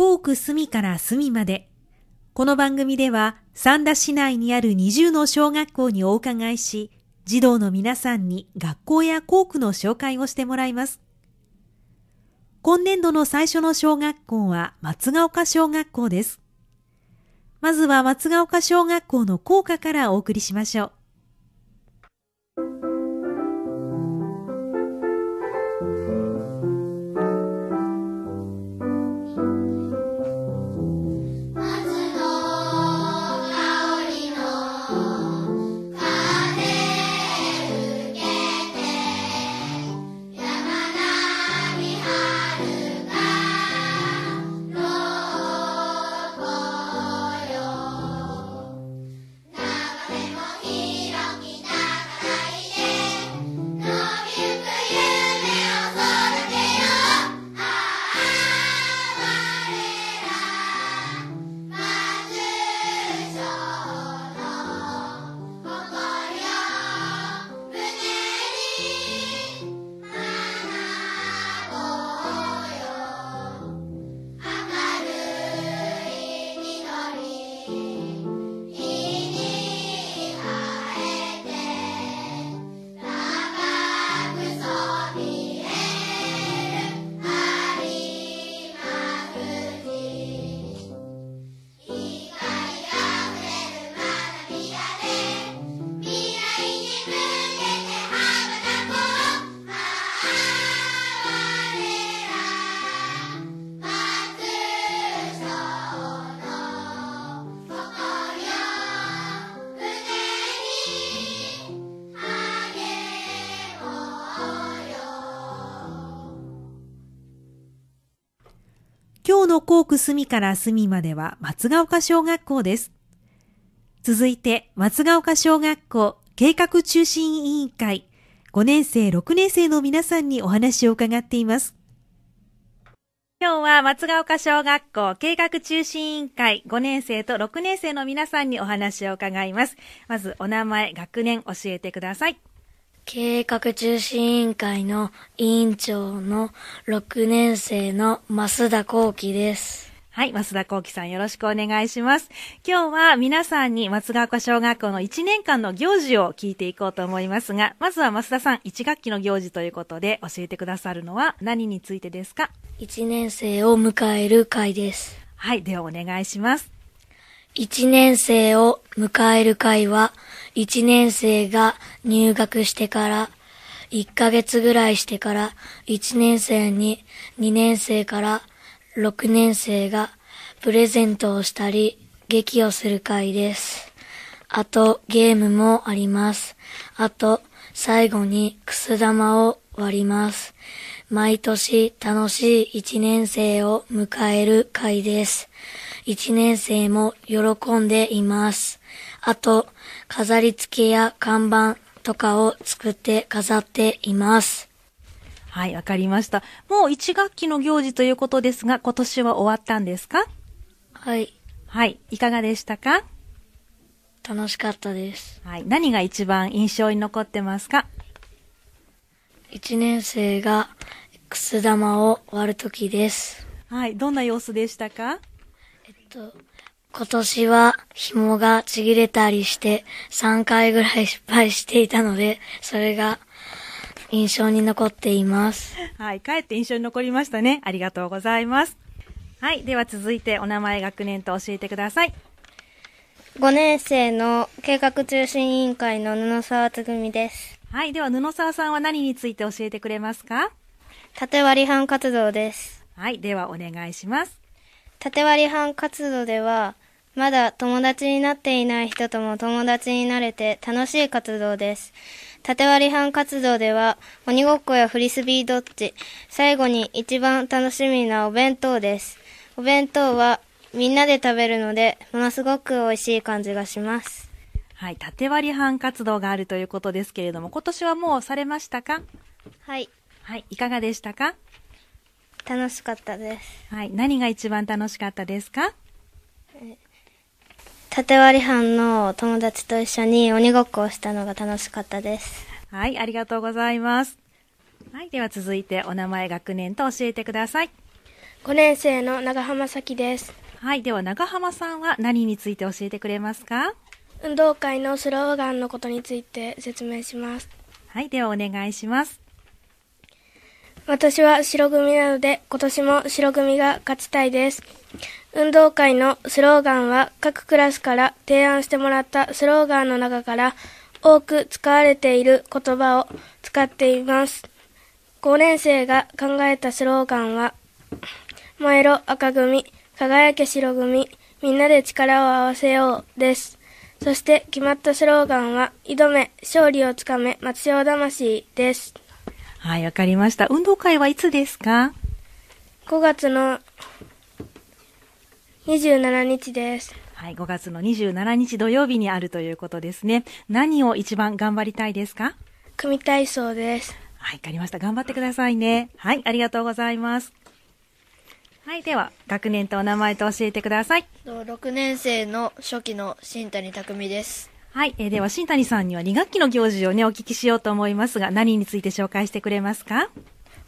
校区隅から隅まで。この番組では、三田市内にある20の小学校にお伺いし、児童の皆さんに学校や校区の紹介をしてもらいます。今年度の最初の小学校は松ヶ丘小学校です。まずは松ヶ丘小学校の校歌からお送りしましょう。港区隅から隅までは松ヶ丘小学校です。続いて、松ヶ丘小学校計画中心委員会5年生、6年生の皆さんにお話を伺っています。今日は松ヶ丘小学校計画中心委員会5年生と6年生の皆さんにお話を伺います。まずお名前、学年教えてください。計画中心委員会の委員長の6年生の増田幸喜です。はい、増田幸喜さんよろしくお願いします。今日は皆さんに松ヶ丘小学校の1年間の行事を聞いていこうと思いますが、まずは増田さん、1学期の行事ということで教えてくださるのは何についてですか ?1 年生を迎える会です。はい、ではお願いします。1年生を迎える会は、1年生が入学してから、1ヶ月ぐらいしてから、1年生に2年生から6年生がプレゼントをしたり、劇をする会です。あと、ゲームもあります。あと、最後にくす玉を割ります。毎年楽しい一年生を迎える会です。一年生も喜んでいます。あと、飾り付けや看板とかを作って飾っています。はい、わかりました。もう1学期の行事ということですが、今年は終わったんですかはい。はい、いかがでしたか楽しかったです。はい、何が一番印象に残ってますか ?1 年生がくす玉を割るときです。はい、どんな様子でしたかえっと、今年は紐がちぎれたりして3回ぐらい失敗していたので、それが印象に残っています。はい、かえって印象に残りましたね。ありがとうございます。はい、では続いてお名前、学年と教えてください。5年生の計画中心委員会の布沢つぐみです。はい、では布沢さんは何について教えてくれますか縦割り班活動です。はい、ではお願いします。縦割り班活動では、まだ友達になっていない人とも友達になれて楽しい活動です。縦割り班活動では、鬼ごっこやフリスビードッジ、最後に一番楽しみなお弁当です。お弁当はみんなで食べるので、ものすごく美味しい感じがします。はい、縦割り班活動があるということですけれども、今年はもうされましたかはい。はい、いかがでしたか楽しかったです。はい、何が一番楽しかったですか縦割り班の友達と一緒に鬼ごっこをしたのが楽しかったです。はい、ありがとうございます。はい、では続いてお名前、学年と教えてください。5年生の長浜咲です。はい、では長浜さんは何について教えてくれますか運動会のスローガンのことについて説明します。はい、ではお願いします。私は白組なので、今年も白組が勝ちたいです。運動会のスローガンは各クラスから提案してもらったスローガンの中から多く使われている言葉を使っています。5年生が考えたスローガンは、燃えろ赤組、輝け白組、みんなで力を合わせようです。そして決まったスローガンは、挑め、勝利をつかめ、松尾魂です。はい、わかりました。運動会はいつですか ?5 月の27日です。はい、5月の27日土曜日にあるということですね。何を一番頑張りたいですか組体操です。はい、わかりました。頑張ってくださいね。はい、ありがとうございます。はい、では、学年とお名前と教えてください。6年生の初期の新谷匠です。はい、えー、では新谷さんには2学期の行事をね、お聞きしようと思いますが、何について紹介してくれますか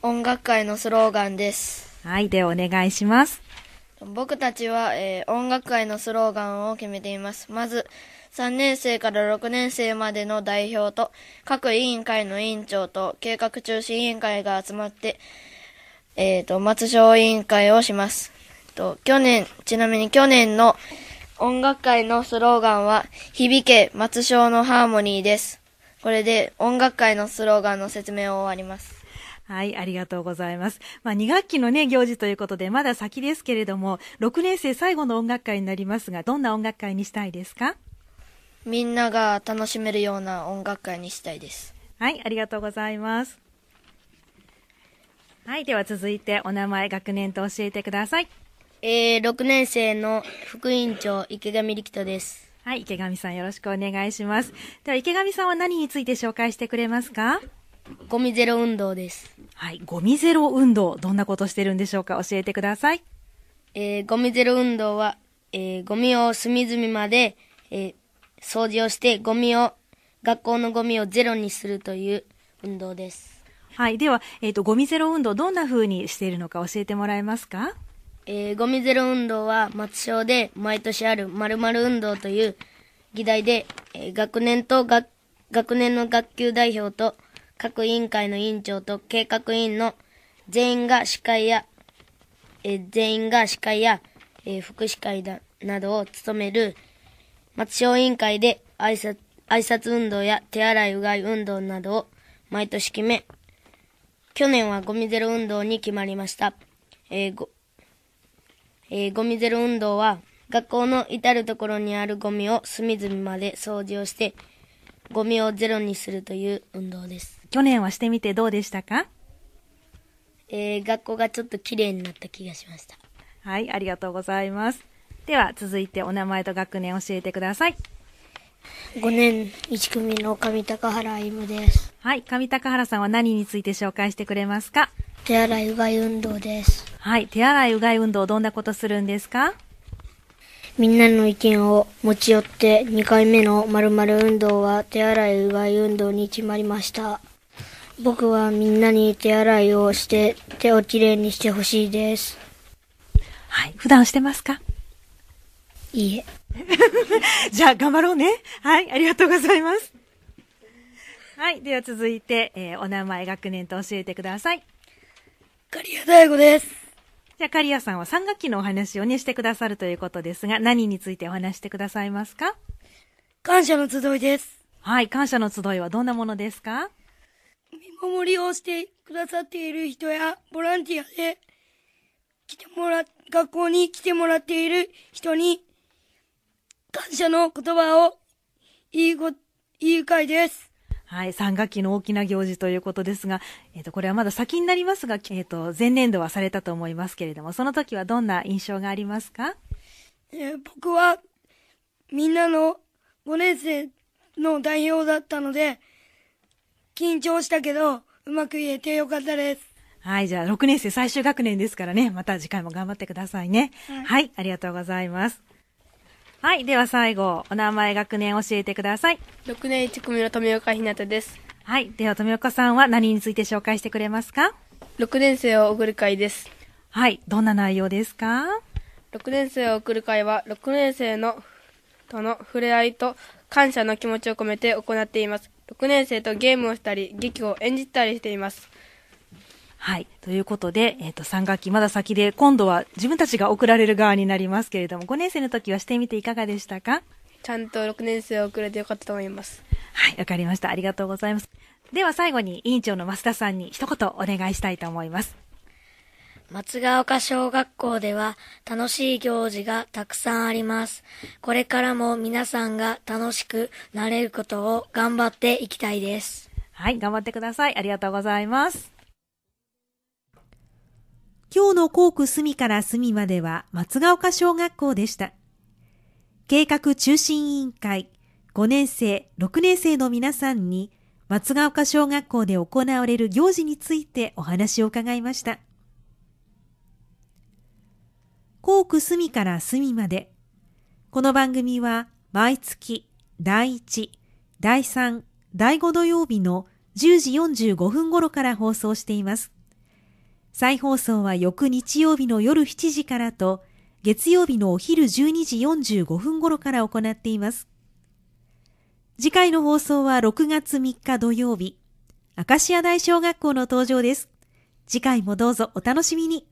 音楽会のスローガンです。はい、ではお願いします。僕たちは、えー、音楽界のスローガンを決めています。まず、3年生から6年生までの代表と、各委員会の委員長と、計画中止委員会が集まって、えっ、ー、と、松商委員会をします。と、去年、ちなみに去年の音楽会のスローガンは、響け松商のハーモニーです。これで音楽会のスローガンの説明を終わります。はい、ありがとうございます。まあ、2学期のね、行事ということで、まだ先ですけれども、6年生最後の音楽会になりますが、どんな音楽会にしたいですかみんなが楽しめるような音楽会にしたいです。はい、ありがとうございます。はい、では続いて、お名前、学年と教えてください。えー、6年生の副委員長、池上力人です。はい、池上さんよろしくお願いします。では、池上さんは何について紹介してくれますかゴミゼロ運動です。はい、ゴミゼロ運動、どんなことしてるんでしょうか教えてください。えー、ゴミゼロ運動は、えー、ゴミを隅々まで、えー、掃除をして、ゴミを、学校のゴミをゼロにするという運動です。はい、では、えっ、ー、と、ゴミゼロ運動、どんな風にしているのか教えてもらえますかえー、ゴミゼロ運動は松小で毎年ある〇〇運動という議題で、えー、学年と学、学年の学級代表と各委員会の委員長と計画委員の全員が司会や、え全員が司会や、え副司会だなどを務める松商委員会で挨拶挨拶運動や手洗いうがい運動などを毎年決め、去年はゴミゼロ運動に決まりました。えー、ご、えー、ゴミゼロ運動は学校の至るところにあるゴミを隅々まで掃除をして、ゴミをゼロにするという運動です。去年はしてみてどうでしたかえー、学校がちょっと綺麗になった気がしました。はい、ありがとうございます。では、続いてお名前と学年教えてください。5年1組の上高原歩夢です。はい、上高原さんは何について紹介してくれますか手洗いうがい運動です。はい、手洗いうがい運動どんなことするんですかみんなの意見を持ち寄って2回目の〇〇運動は手洗いうがい運動に決まりました。僕はみんなに手洗いをして手をきれいにしてほしいです。はい。普段してますかいいえ。じゃあ頑張ろうね。はい。ありがとうございます。はい。では続いて、えー、お名前、学年と教えてください。刈谷大吾です。じゃあ刈谷さんは3学期のお話をね、してくださるということですが、何についてお話してくださいますか感謝の集いです。はい。感謝の集いはどんなものですかお守りをしてくださっている人や、ボランティアで来てもら、学校に来てもらっている人に、感謝の言葉を言いご、言い会です。はい、3学期の大きな行事ということですが、えっ、ー、と、これはまだ先になりますが、えっ、ー、と、前年度はされたと思いますけれども、その時はどんな印象がありますかえー、僕は、みんなの5年生の代表だったので、緊張したけど、うまく言えてよかったです。はい、じゃあ、6年生最終学年ですからね、また次回も頑張ってくださいね。はい、はい、ありがとうございます。はい、では最後、お名前、学年教えてください。6年1組の富岡ひなたです。はい、では富岡さんは何について紹介してくれますか ?6 年生を送る会です。はい、どんな内容ですか ?6 年生を送る会は、6年生のとの触れ合いと感謝の気持ちを込めて行っています。6年生とゲームをしたり、劇を演じたりしています。はい。ということで、えっ、ー、と、3学期まだ先で、今度は自分たちが送られる側になりますけれども、5年生の時はしてみていかがでしたかちゃんと6年生を送れてよかったと思います。はい。わかりました。ありがとうございます。では最後に委員長の増田さんに一言お願いしたいと思います。松ヶ丘小学校では楽しい行事がたくさんあります。これからも皆さんが楽しくなれることを頑張っていきたいです。はい、頑張ってください。ありがとうございます。今日の校区隅から隅までは松ヶ丘小学校でした。計画中心委員会5年生、6年生の皆さんに松ヶ丘小学校で行われる行事についてお話を伺いました。校区隅から隅まで。この番組は毎月第1、第3、第5土曜日の10時45分頃から放送しています。再放送は翌日曜日の夜7時からと、月曜日のお昼12時45分頃から行っています。次回の放送は6月3日土曜日、明石ア大小学校の登場です。次回もどうぞお楽しみに。